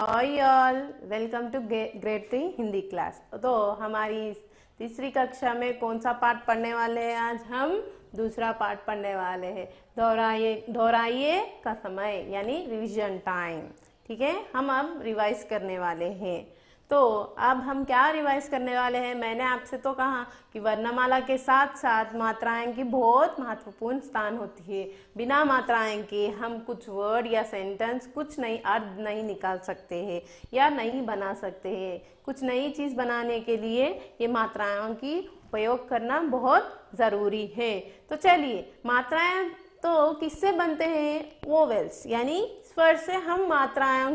High all welcome to grade three Hindi class तो हमारी तीसरी कक्षा में कौन सा पार्ट पढ़ने वाले हैं आज हम दूसरा पार्ट पढ़ने वाले हैं दोहराइए दोहराइए का समय यानी रिवीजन टाइम ठीक है हम अब रिवाइज करने वाले हैं तो अब हम क्या रिवाइज करने वाले हैं मैंने आपसे तो कहा कि वर्णमाला के साथ साथ मात्राएं की बहुत महत्वपूर्ण स्थान होती है बिना मात्राएं के हम कुछ वर्ड या सेंटेंस कुछ नई अर्थ नहीं निकाल सकते हैं या नहीं बना सकते हैं कुछ नई चीज़ बनाने के लिए ये मात्राओं की उपयोग करना बहुत ज़रूरी है तो चलिए मात्राएं तो किससे बनते हैं ओवेल्स यानी स्वर से हम मात्राओं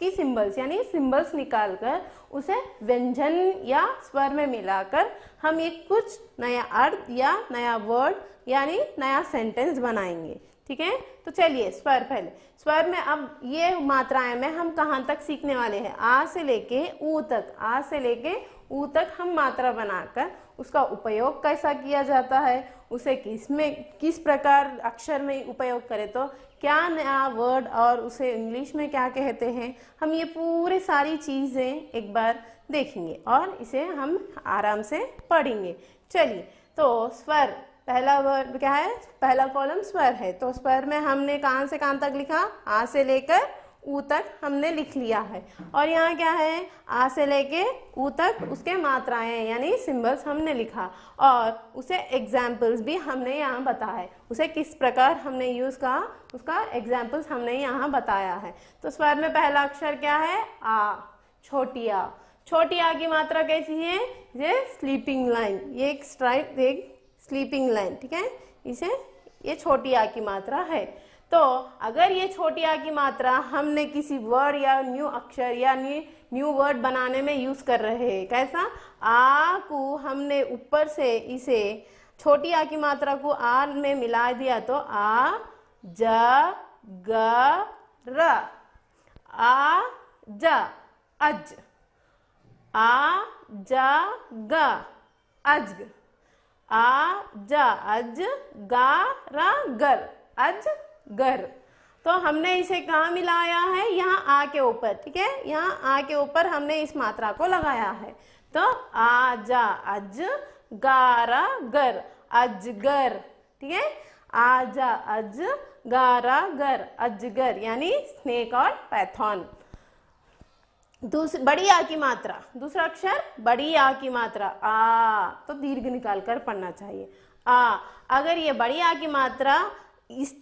की सिंबल्स यानी सिंबल्स निकालकर उसे व्यंजन या स्वर में मिलाकर हम एक कुछ नया अर्थ या नया वर्ड यानी नया सेंटेंस बनाएंगे ठीक है तो चलिए स्वर पहले स्वर में अब ये मात्राएं में हम कहाँ तक सीखने वाले हैं आ से लेके ऊ तक आ से लेके ऊ तक हम मात्रा बनाकर उसका उपयोग कैसा किया जाता है उसे किस में किस प्रकार अक्षर में उपयोग करें तो क्या नया वर्ड और उसे इंग्लिश में क्या कहते हैं हम ये पूरे सारी चीज़ें एक बार देखेंगे और इसे हम आराम से पढ़ेंगे चलिए तो स्वर पहला वर्ड क्या है पहला कॉलम स्वर है तो स्वर में हमने कहाँ से कहाँ तक लिखा आ से लेकर ऊ तक हमने लिख लिया है और यहाँ क्या है आ से लेके ऊ तक उसके मात्राएं यानी सिंबल्स हमने लिखा और उसे एग्जाम्पल्स भी हमने यहाँ बताए है उसे किस प्रकार हमने यूज़ कहा उसका एग्जाम्पल्स हमने यहाँ बताया है तो स्वर में पहला अक्षर क्या है आ छोटी आ छोटी आ की मात्रा कैसी है ये स्लीपिंग लाइन ये एक स्ट्राइट एक स्लीपिंग लाइन ठीक है इसे ये छोटी आ की मात्रा है तो अगर ये छोटी आ की मात्रा हमने किसी वर्ड या न्यू अक्षर या न्यू न्यू वर्ड बनाने में यूज़ कर रहे हैं कैसा आ को हमने ऊपर से इसे छोटी आ की मात्रा को आ में मिला दिया तो आ ज ग र आ ज अज आ ज ग अज आ ज अज गा र गर अज घर तो हमने इसे कहाँ मिलाया है यहाँ आ के ऊपर ठीक है यहाँ आ के ऊपर हमने इस मात्रा को लगाया है तो जा अज गारा गर अजगर ठीक है जा अज गारा गर अजगर यानी स्नेक और पैथॉन दूसरी बड़ी आ की मात्रा दूसरा अक्षर बड़ी आ की मात्रा आ तो दीर्घ निकाल कर पढ़ना चाहिए आ अगर ये बड़ी आ की मात्रा इस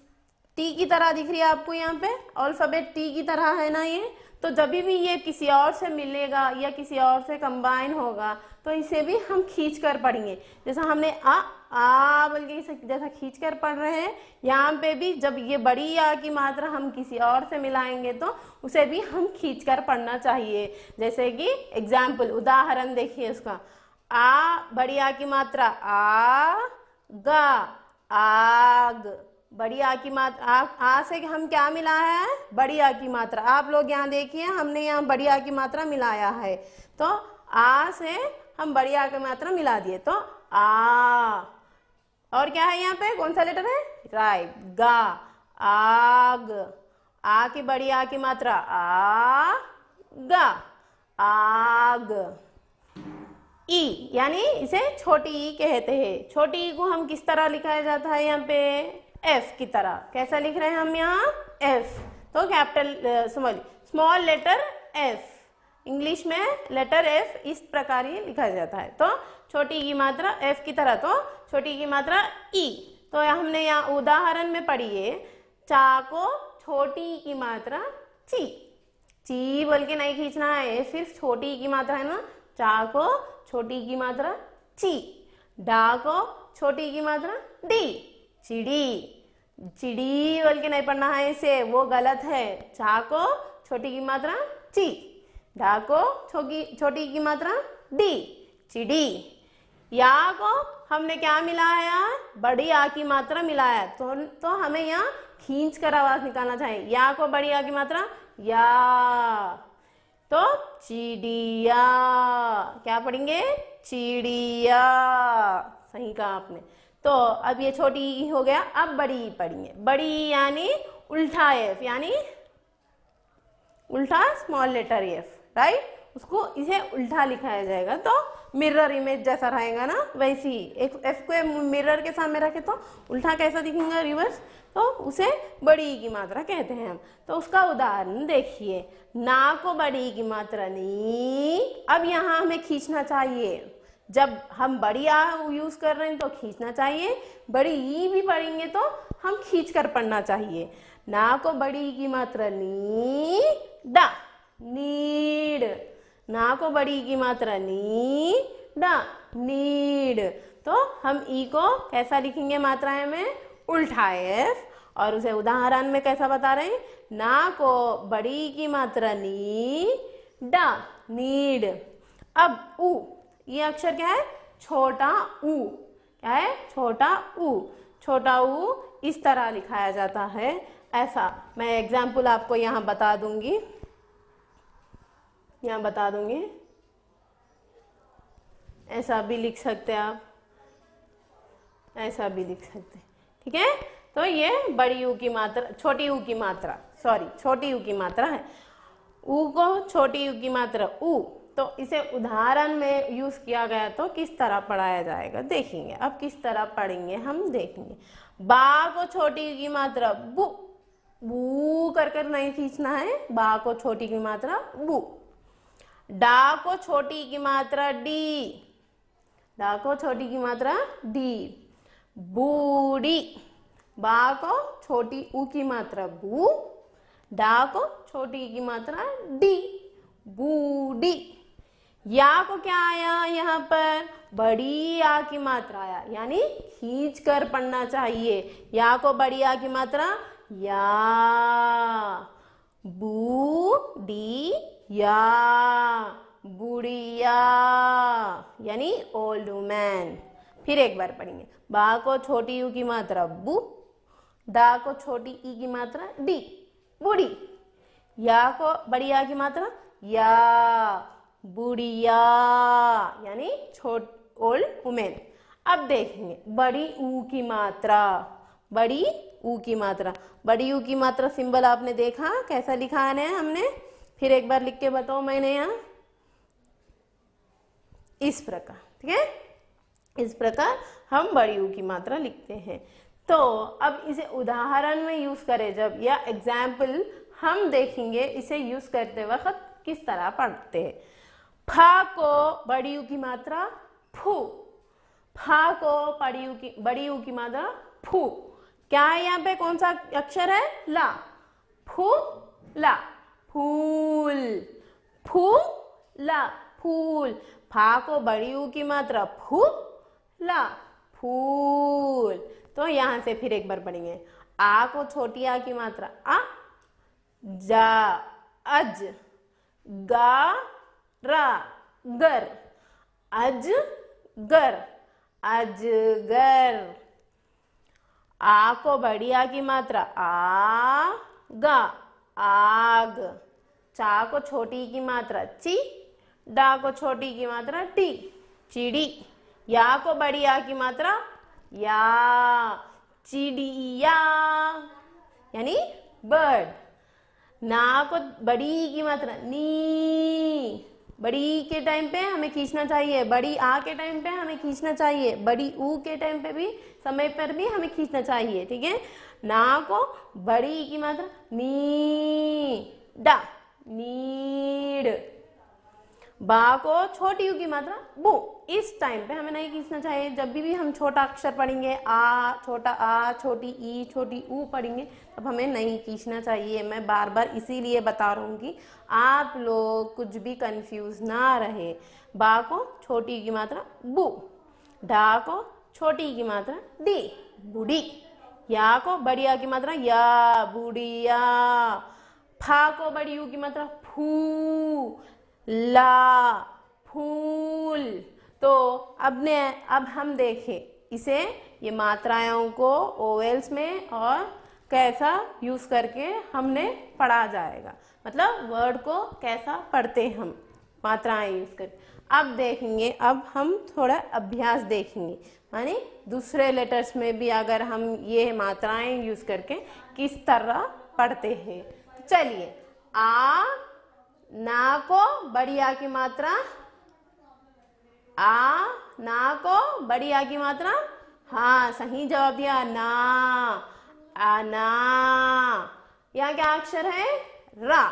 टी की तरह दिख रही है आपको यहाँ पे अल्फ़ाबेट टी की तरह है ना ये तो जब भी ये किसी और से मिलेगा या किसी और से कंबाइन होगा तो इसे भी हम खींच कर पढ़ेंगे जैसा हमने आ आ बोल के जैसा खींच कर पढ़ रहे हैं यहाँ पे भी जब ये बड़ी आ की मात्रा हम किसी और से मिलाएंगे तो उसे भी हम खींच कर पढ़ना चाहिए जैसे कि एग्जाम्पल उदाहरण देखिए उसका आ बड़ी आ की मात्रा आ गा आग बड़ी आ की मात्रा आ, आ से हम क्या मिला है बड़ी आ की मात्रा आप लोग यहाँ देखिए हमने यहाँ बड़ी आ की मात्रा मिलाया है तो आ से हम बड़ी आ की मात्रा मिला दिए तो आ और क्या है यहाँ पे कौन सा लेटर है राइट गा आग आ की बड़ी आ की मात्रा आ गा आग ई यानी इसे छोटी ई कहते हैं छोटी ई को हम किस तरह लिखाया जाता है यहाँ पे एफ की तरह कैसा लिख रहे हैं हम यहाँ एफ तो कैपिटल समझ स्मॉल लेटर एफ इंग्लिश में लेटर एफ इस प्रकार ही लिखा जाता है तो छोटी की मात्रा एफ की तरह तो छोटी की मात्रा ई e। तो हमने यहाँ उदाहरण में पढ़ी है चा को छोटी की मात्रा ची ची बोल के नहीं खींचना है सिर्फ छोटी की मात्रा है ना चा को छोटी की मात्रा ची डा को छोटी की मात्रा डी चिड़ी चिड़ी बोल के नहीं पढ़ना है इसे वो गलत है झा को छोटी की मात्रा ची ढा को छोटी छोटी की मात्रा डी चिड़ी या को हमने क्या मिलाया बड़ी आ की मात्रा मिलाया तो तो हमें यहाँ खींच कर आवाज निकालना चाहिए या को बड़ी आ की मात्रा या तो चिड़िया क्या पढ़ेंगे चिड़िया सही कहा आपने तो अब ये छोटी ई हो गया अब बड़ी ई पढ़िए बड़ी यानी उल्टा एफ यानी उल्टा स्मॉल लेटर एफ राइट उसको इसे उल्टा लिखाया जाएगा तो मिरर इमेज जैसा रहेगा ना वैसी एक एफ को मिरर के सामने रखे तो उल्टा कैसा दिखेगा रिवर्स तो उसे बड़ी की मात्रा कहते हैं हम तो उसका उदाहरण देखिए ना को बड़ी की मात्रा नी अब यहाँ हमें खींचना चाहिए जब हम बड़ी आ यूज़ कर रहे हैं तो खींचना चाहिए बड़ी ई भी पढ़ेंगे तो हम खींच कर पढ़ना चाहिए ना को बड़ी की मात्रा नी डा नीड ना को बड़ी की मात्रा नी डा नीड तो हम ई को कैसा लिखेंगे मात्राएं में उल्टा एफ और उसे उदाहरण में कैसा बता रहे हैं ना को बड़ी की मात्रा नी डा नीड अब ऊ ये अक्षर क्या है छोटा उ क्या है छोटा उ छोटा उ इस तरह लिखाया जाता है ऐसा मैं एग्जाम्पल आपको यहाँ बता दूंगी यहाँ बता दूंगी ऐसा भी लिख सकते हैं आप ऐसा भी लिख सकते हैं ठीक है तो ये बड़ी यू की मात्रा छोटी ऊ की मात्रा सॉरी छोटी यू की मात्रा है ऊ को छोटी यू की मात्रा ऊ तो इसे उदाहरण में यूज़ किया गया तो किस तरह पढ़ाया जाएगा देखेंगे अब किस तरह पढ़ेंगे हम देखेंगे बा को छोटी की मात्रा बु बू कर कर नहीं खींचना है बा को छोटी की मात्रा बु डा को छोटी की मात्रा डी डा को छोटी की मात्रा डी बूढ़ी बा को छोटी ऊ की मात्रा बू डा को छोटी की मात्रा डी बूढ़ी या को क्या आया यहाँ पर बड़ी आ की मात्रा आया यानी खींच कर पढ़ना चाहिए या को बड़ी आ की मात्रा या बू डी या बुढ़िया यानी ओल्ड वुमैन फिर एक बार पढ़ेंगे बा को छोटी यू की मात्रा बू दा को छोटी ई की मात्रा डी बूढ़ी या को बड़ी आ की मात्रा या बुढ़िया यानी छोट ओल्ड वुमेन अब देखेंगे बड़ी ऊ की मात्रा बड़ी ऊ की मात्रा बड़ी ऊ की मात्रा सिंबल आपने देखा कैसा लिखा है हमने फिर एक बार लिख के बताओ मैंने यहाँ इस प्रकार ठीक है इस प्रकार हम बड़ी ऊ की मात्रा लिखते हैं तो अब इसे उदाहरण में यूज करें जब या एग्जाम्पल हम देखेंगे इसे यूज करते वक्त किस तरह पढ़ते हैं फा को बड़ी की मात्रा फू फा को बड़ी की बड़ी की मात्रा फू क्या है यहाँ पे कौन सा अक्षर है ला फू ला फूल फू ला फूल फा को बड़ी की मात्रा फू ला फूल तो यहाँ से फिर एक बार पढ़ेंगे आ को छोटी आ की मात्रा आ जा अज गा रा गर अजगर अजगर आ को बड़ी आ की मात्रा आ गा आग चा को छोटी की मात्रा ची डा को छोटी की मात्रा टी चिड़ी या को बड़ी आ की मात्रा या चिड़िया यानी बर्ड ना को बड़ी की मात्रा नी बड़ी ई के टाइम पे हमें खींचना चाहिए बड़ी आ के टाइम पे हमें खींचना चाहिए बड़ी ऊ के टाइम पे भी समय पर भी हमें खींचना चाहिए ठीक है ना को बड़ी की मात्रा नी डा नीड बा को छोटी यू की मात्रा बो इस टाइम पे हमें नहीं खींचना चाहिए जब भी भी हम छोटा अक्षर पढ़ेंगे आ छोटा आ छोटी ई छोटी ऊ पढ़ेंगे तब हमें नहीं खींचना चाहिए मैं बार बार इसीलिए बता रहा हूँ कि आप लोग कुछ भी कंफ्यूज ना रहे बा को छोटी की मात्रा बू ढा को छोटी की मात्रा डी बूढ़ी या को बढ़िया की मात्रा या बूढ़िया फा को बड़ी की मात्रा फू ला फूल तो अब ने अब हम देखें इसे ये मात्राओं को ओवेल्स में और कैसा यूज़ करके हमने पढ़ा जाएगा मतलब वर्ड को कैसा पढ़ते हम मात्राएं यूज कर अब देखेंगे अब हम थोड़ा अभ्यास देखेंगे माने दूसरे लेटर्स में भी अगर हम ये मात्राएं यूज करके किस तरह पढ़ते हैं चलिए आ ना को बड़ी आ की मात्रा आ ना को बड़ी आ की मात्रा हाँ सही जवाब दिया ना आना यहाँ क्या अक्षर है रा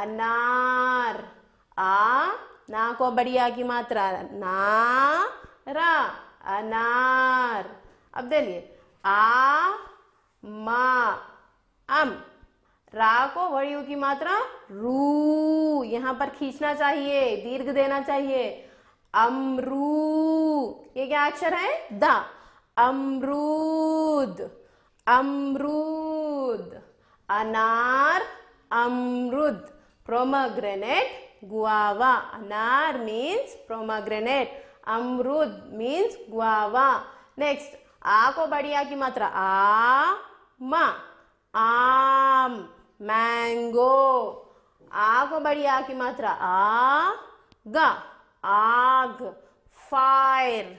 अनार आ ना को बड़ी आ की मात्रा ना रा अनार अब देखिए आ मा अम रा को वड़ियों की मात्रा रू यहां पर खींचना चाहिए दीर्घ देना चाहिए अमरू ये क्या अक्षर है द अमरूद अमरूद अनार amrud pomegranate guava anar means pomegranate amrud means guava next आ को बढ़िया की मात्रा आ मा आम मैंगो आ को बढ़िया की मात्रा आ ग आग फायर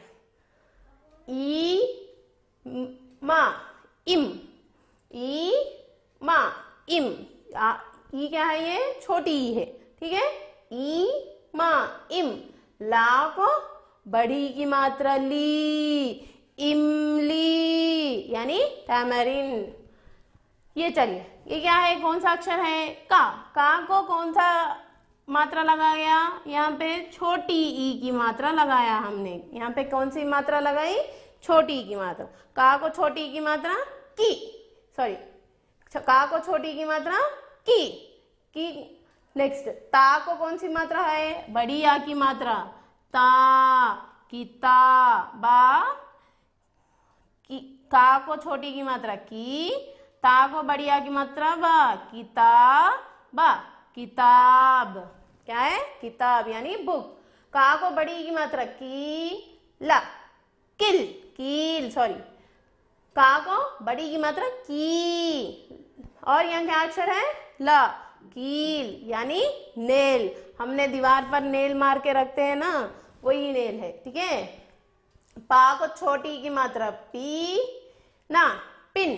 ई मा इम ई मा इम ई क्या है ये छोटी ई है ठीक है ई मा इम ला को बड़ी की मात्रा ली इमली यानी टैमरिन ये चलिए ये क्या है कौन सा अक्षर है का का को कौन सा मात्रा लगाया गया यहाँ पे छोटी ई की मात्रा लगाया हमने यहाँ पे कौन सी मात्रा लगाई छोटी की मात्रा का को छोटी की मात्रा की सॉरी का को छोटी की मात्रा की की नेक्स्ट ता को कौन सी मात्रा है बड़ी या की मात्रा ता किता बा की का को छोटी की मात्रा की ता को बड़ी या की मात्रा बा किताब बा किताब क्या है किताब यानी बुक का को बड़ी की मात्रा की ला किल कील सॉरी का को बड़ी की मात्रा की और यहाँ क्या अक्षर है ल कील यानी नेल हमने दीवार पर नेल मार के रखते हैं ना वही नेल है ठीक है पा को छोटी की मात्रा पी ना पिन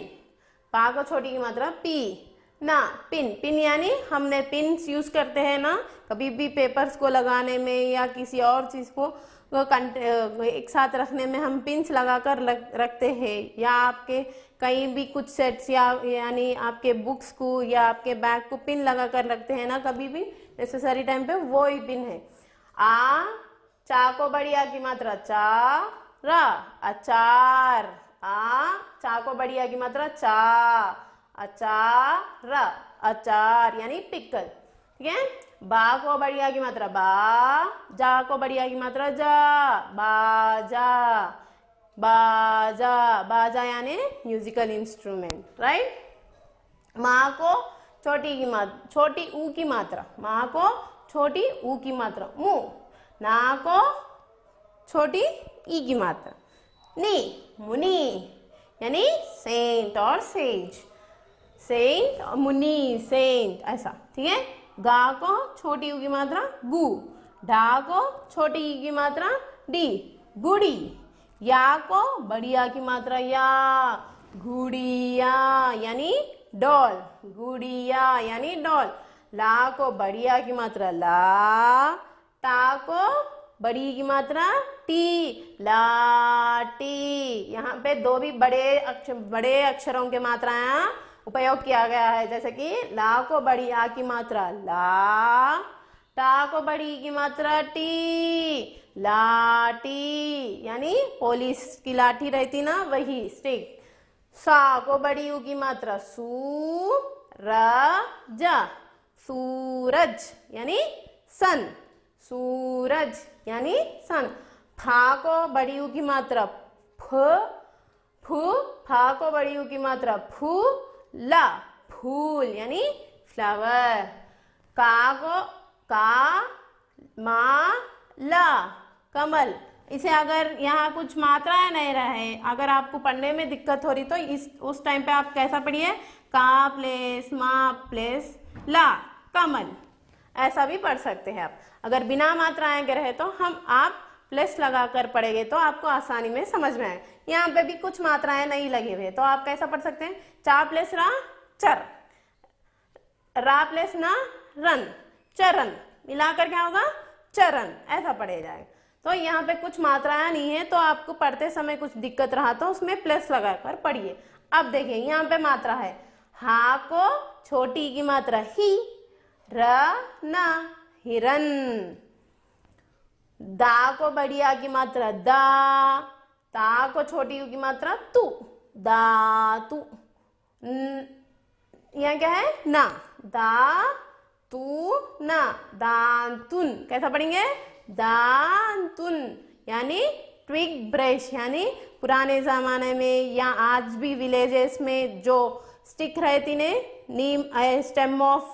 पा को छोटी की मात्रा पी ना पिन पिन यानी हमने पिन यूज करते हैं ना कभी भी पेपर्स को लगाने में या किसी और चीज को एक साथ रखने में हम पिंस लगाकर लग, रखते हैं या आपके कहीं भी कुछ सेट्स या यानी आपके बुक्स को या आपके बैग को पिन लगा कर रखते हैं ना कभी भी नेसेसरी टाइम पे वो ही पिन है आ चा को बढ़िया की मात्रा चा रा अचार आ चा को बढ़िया की मात्रा चा अचार अचार यानी पिकल ठीक है बा को बढ़िया की मात्रा बा जा को बढ़िया की मात्रा जा बा जा बाजा बाजा यानी म्यूजिकल इंस्ट्रूमेंट राइट माँ को छोटी की मात्रा छोटी ऊ की मात्रा माँ को छोटी ऊ की मात्रा मु ना को छोटी ई की मात्रा नी मुनि यानी सेंट और सेज सेंट और मुनि सेंट ऐसा ठीक है गा को छोटी ऊ की मात्रा गु ढा को छोटी ई की मात्रा डी गुड़ी या को बढ़िया की मात्रा या गुड़िया यानी डॉल गुड़िया यानी डॉल ला को बढ़िया की मात्रा ला ता को बड़ी की मात्रा टी ला टी यहाँ पे दो भी बड़े अक्षर बड़े अक्षरों के मात्रा उपयोग किया गया है जैसे कि ला को बड़ी आ की मात्रा ला टा को बड़ी की मात्रा टी लाठी यानी पोलिस की लाठी रहती ना वही स्टिक सा को बड़ी यू मात्रा सू जा सूरज यानी सन सूरज यानी सन फा को बड़ी यू की मात्रा फ फू फा को बड़ी यू की मात्रा फू ला फूल यानी फ्लावर का को का मा ला कमल इसे अगर यहाँ कुछ मात्राएं नहीं रहे अगर आपको पढ़ने में दिक्कत हो रही तो इस उस टाइम पे आप कैसा पढ़िए का प्लेस मा प्लेस ला कमल ऐसा भी पढ़ सकते हैं आप अगर बिना मात्राएं के रहे तो हम आप प्लस लगा कर पढ़ेंगे तो आपको आसानी में समझ में आए यहाँ पे भी कुछ मात्राएं नहीं लगे हुए तो आप कैसा पढ़ सकते हैं चा प्लस रा चर रा प्लस ना रन चरन मिलाकर क्या होगा चरण ऐसा पढ़े जाएगा तो यहाँ पे कुछ मात्राएं नहीं है तो आपको पढ़ते समय कुछ दिक्कत रहा तो उसमें प्लस लगाकर पढ़िए अब देखिए यहाँ पे मात्रा है हा को छोटी की मात्रा ही र न हिरन दा को बढ़िया की मात्रा दा ता को छोटी की मात्रा तू दा तू यहाँ क्या है ना दा तू ना तुन कैसा पढ़ेंगे दांतुन यानी ट्विग ब्रश यानी पुराने ज़माने में या आज भी विलेजेस में जो स्टिक रहती ने neem stem of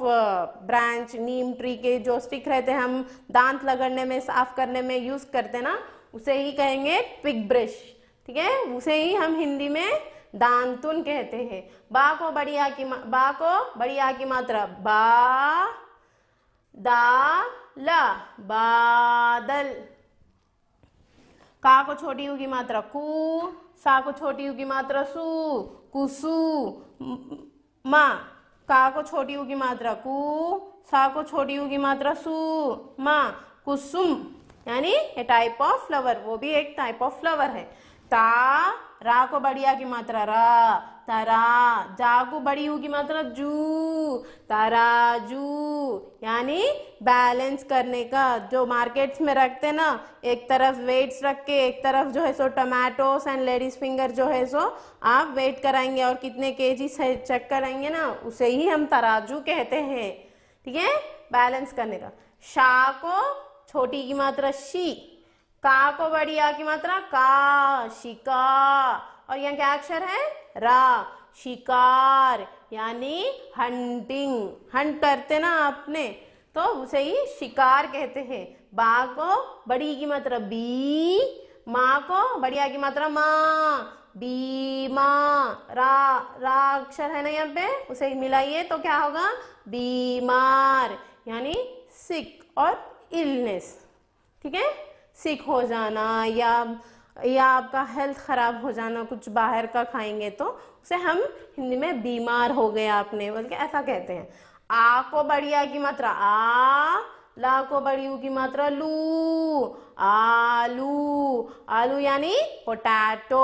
branch neem tree के जो स्टिक रहते हम दांत लगड़ने में साफ करने में यूज़ करते ना उसे ही कहेंगे ट्विग ब्रश ठीक है उसे ही हम हिंदी में दांतुन कहते हैं बा को बढ़िया की बा को बढ़िया की मात्रा बा दा ल बादल का को छोटी होगी मात्रा कु सा को छोटी होगी मात्रा सु कुसु मा का को छोटी होगी मात्रा कु सा को छोटी होगी मात्रा सु मा कुसुम यानी ए टाइप ऑफ फ्लावर वो भी एक टाइप ऑफ फ्लावर है ता रा को बढ़िया की मात्रा रा तरा जा को बड़ी की मात्रा जू तराजू यानी बैलेंस करने का जो मार्केट्स में रखते ना एक तरफ वेट्स रख के एक तरफ जो है सो टमाटोस एंड लेडीज फिंगर जो है सो आप वेट कराएंगे और कितने जी से चेक कराएंगे ना उसे ही हम तराजू कहते हैं ठीक है बैलेंस करने का शाह को छोटी की मात्रा शी का को बड़ी आ की मात्रा का शिका और यहाँ क्या अक्षर है रा शिकार यानी हंटिंग हंट करते ना आपने तो उसे ही शिकार कहते हैं बा को बड़ी की मात्रा बी माँ को बढ़िया की मात्रा माँ बीमा रा रा अक्षर है ना यहाँ पे उसे मिलाइए तो क्या होगा बीमार यानी सिक और इलनेस ठीक है सिक हो जाना या या आपका हेल्थ ख़राब हो जाना कुछ बाहर का खाएंगे तो उसे हम हिंदी में बीमार हो गए आपने बोल के ऐसा कहते हैं आ को बढ़िया की मात्रा आ ला को बड़ी की मात्रा लू आलू आलू यानी पोटैटो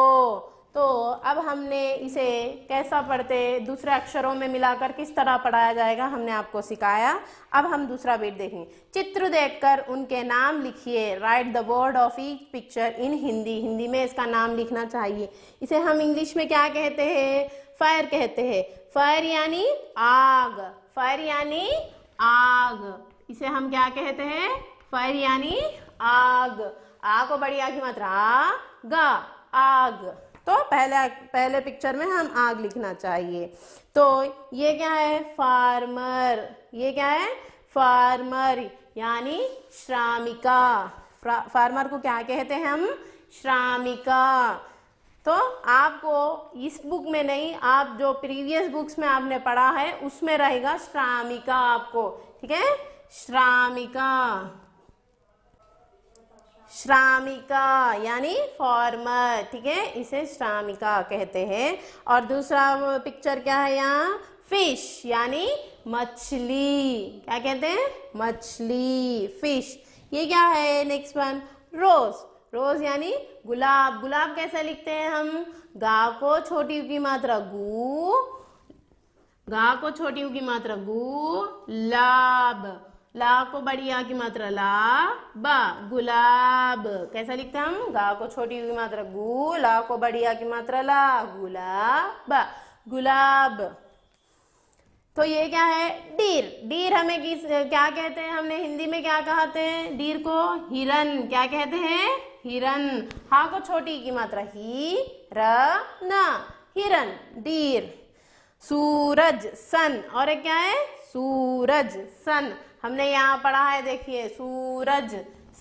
तो अब हमने इसे कैसा पढ़ते दूसरे अक्षरों में मिलाकर किस तरह पढ़ाया जाएगा हमने आपको सिखाया अब हम दूसरा बेट देखेंगे चित्र देखकर उनके नाम लिखिए write the word of each picture in Hindi Hindi में इसका नाम लिखना चाहिए इसे हम इंग्लिश में क्या कहते हैं फायर कहते हैं फायर यानी आग फायर यानी आग इसे हम क्या कहते हैं फायर यानी आग आ को बड़ी आग की मात्रा ग आग तो पहले पहले पिक्चर में हम आग लिखना चाहिए तो ये क्या है फार्मर ये क्या है फार्मर यानी श्रामिका फार्मर को क्या कहते हैं हम श्रामिका तो आपको इस बुक में नहीं आप जो प्रीवियस बुक्स में आपने पढ़ा है उसमें रहेगा श्रामिका आपको ठीक है श्रामिका श्रामिका यानी फॉर्मर ठीक है इसे श्रामिका कहते हैं और दूसरा पिक्चर क्या है यहाँ फिश यानी मछली क्या कहते हैं मछली फिश ये क्या है नेक्स्ट वन रोज रोज यानी गुलाब गुलाब कैसे लिखते हैं हम गा को छोटी की मात्रा गु गा को छोटी की मात्रा गु लाभ ला को बड़ी आ की मात्रा ला बा गुलाब कैसा लिखते हैं हम गा को छोटी हुई मात्रा गु ला को बड़ी आ की मात्रा ला गुलाब गुलाब तो ये क्या है डीर डीर हमें किस क्या कहते हैं हमने हिंदी में क्या कहते हैं डीर को हिरन क्या कहते हैं हिरन हा को छोटी की मात्रा ही र न हिरन डीर सूरज सन और एक क्या है सूरज सन हमने यहाँ पढ़ा है देखिए सूरज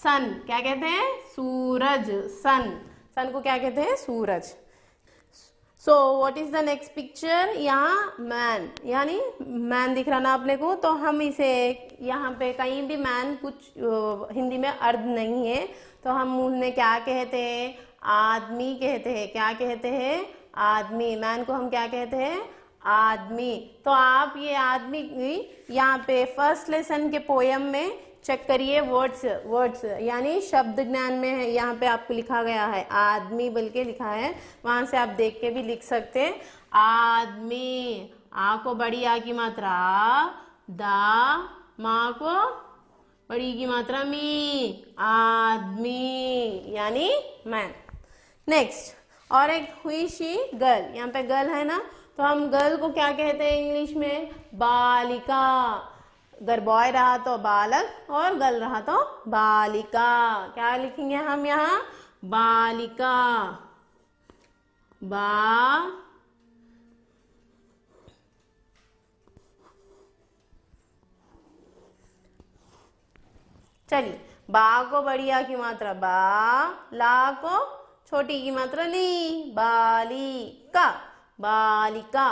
सन क्या कहते हैं सूरज सन सन को क्या कहते हैं सूरज so what is the next picture यहाँ मैन यानी मैन दिख रहा ना अपने को तो हम इसे यहाँ पे कहीं भी मैन कुछ हिंदी में अर्ध नहीं है तो हम उन्हें क्या कहते हैं आदमी कहते हैं क्या कहते हैं आदमी मैन को हम क्या कहते हैं आदमी तो आप ये आदमी यहाँ पे फर्स्ट लेसन के पोयम में चेक करिए वर्ड्स वर्ड्स यानी शब्द ज्ञान में है यहाँ पे आपको लिखा गया है आदमी बोल के लिखा है वहां से आप देख के भी लिख सकते हैं आदमी आ को बड़ी आ की मात्रा दा मा को बड़ी की मात्रा मी आदमी यानी मैन नेक्स्ट और एक हुई शी गर्ल यहाँ पे गर्ल है ना तो हम गर्ल को क्या कहते हैं इंग्लिश में बालिका अगर बॉय रहा तो बालक और गर्ल रहा तो बालिका क्या लिखेंगे हम यहाँ बालिका बा चलिए बा को बढ़िया की मात्रा बा ला को छोटी की मात्रा ली बाली का बालिका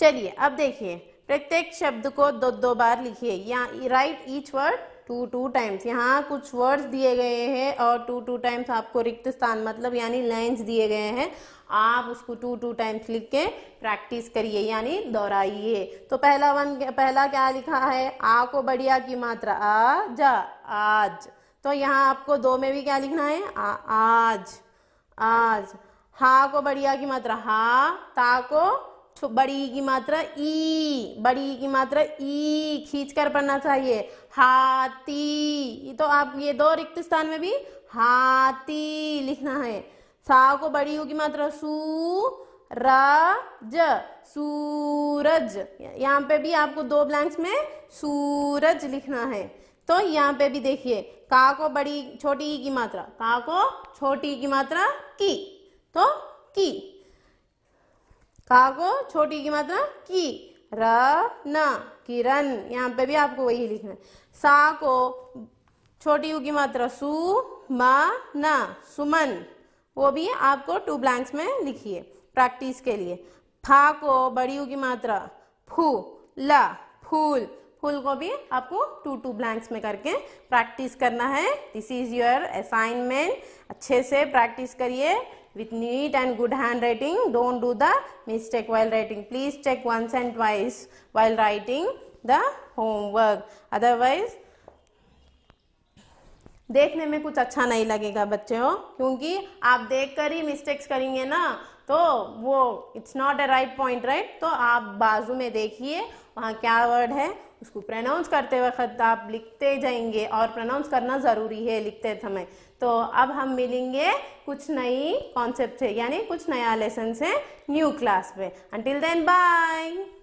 चलिए अब देखिए प्रत्येक शब्द को दो दो बार लिखिए यहाँ write each word two two times यहाँ कुछ वर्ड्स दिए गए हैं और टू टू टाइम्स आपको रिक्त स्थान मतलब यानी लाइन्स दिए गए हैं आप उसको टू टू टाइम्स लिख के प्रैक्टिस करिए यानी दोहराइए तो पहला वन पहला क्या लिखा है आ को बढ़िया की मात्रा आ जा आज तो यहाँ आपको दो में भी क्या लिखना है आ, आज आज हा को बढ़िया की मात्रा हा ता को बड़ी की मात्रा ई बड़ी की मात्रा ई खींच कर पढ़ना चाहिए हाथी तो आप ये दो रिक्त स्थान में भी हाथी लिखना है सा को बड़ी यू की मात्रा सू रज सूरज यहाँ पे भी आपको दो ब्लैंक्स में सूरज लिखना है तो यहाँ पे भी देखिए का को बड़ी छोटी की मात्रा का को छोटी की मात्रा की तो की का को छोटी की मात्रा की र न किरण यहाँ पे भी आपको वही लिखना है सा को छोटी यू की मात्रा सु म न सुमन वो भी आपको टू ब्लैंक्स में लिखिए प्रैक्टिस के लिए फा को बड़ी की मात्रा फू ल फूल फुल गोभी आपको टू टू ब्लैंक्स में करके प्रैक्टिस करना है दिस इज योर असाइनमेंट अच्छे से प्रैक्टिस करिए neat and good handwriting don't do the mistake while writing please check once and twice while writing the homework otherwise देखने में कुछ अच्छा नहीं लगेगा बच्चों क्योंकि आप देखकर ही मिस्टेक्स करेंगे ना तो वो it's not a right point right तो आप बाजू में देखिए वहाँ क्या वर्ड है उसको प्रनाउंस करते वक्त आप लिखते जाएंगे और प्रोनाउंस करना ज़रूरी है लिखते समय तो अब हम मिलेंगे कुछ नई कॉन्सेप्ट से यानी कुछ नया लेसन से न्यू क्लास में अंटिल देन बाय